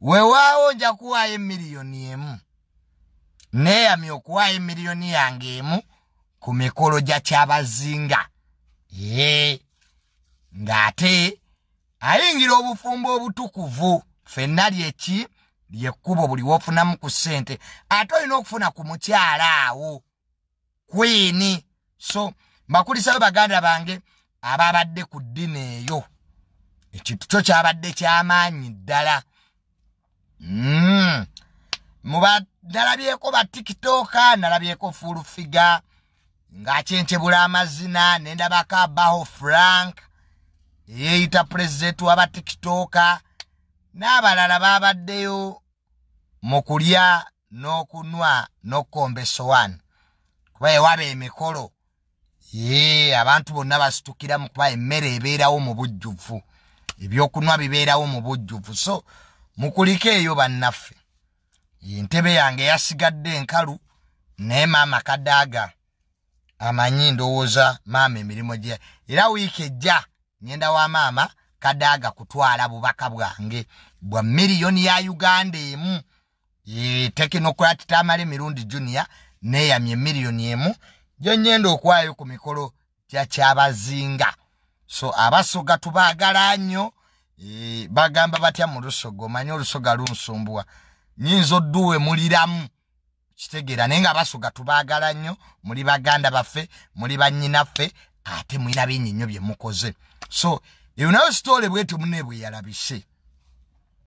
wewaawo nja kuwaayo emiliyoni emu neeyamye okuwaayo emiliyoni yange emu ku mikolo gya kyabazinga ee ng'ate ayingira obufumbo obutukuvu fenna lyeki lyekkubo buliwo ofunamu ku ssente ate olina okufuna ku mukyala awo kwini so mbakulisayo baganda bange ababadde ku ddina eyo ekintu kyo kyabadde ky'amaanyi ddala Mmm. Muba nalabyeko ba TikTok, nalabyeko full figure nga chenchebula amazina nenda baka Baho Frank yeyita president wa ba TikTok n'abalala baabaddeyo mu kulya n'okunwa n'okukomba essowaani kuba ewaba emikolo yee abantu bonna basitukiramu kuba emmere ebeerawo mu bujjuvu ebyokunwa bibeerawo mu bujjuvu so mukulike eyo bannaffe entebe yange eyasigadde enkalu naye maama kadaaga amanyi ndowooza maama emirimu gye era wiiki ejja ngenda wa maama kadaaga kutwala bubaka bwange bwa miriyoni ya uganda emu tekinocrat tamala emirundi junior neyamya emiriyoni emu gyonyenda okwayo ku mikolo gyakyabazinga so abasoga tubaagala nnyo Eh, bagamba batya mu lusoga omanye olusoga lunsumbwa nyinza odduwe muliramu kitegeera naye nga basoga tubaagala nnyo muli baganda baffe muli bannyinaffe ate mwirabe enyinyo bye mukoze so eyo nawe sitoole bwetyo munne bwe yalabise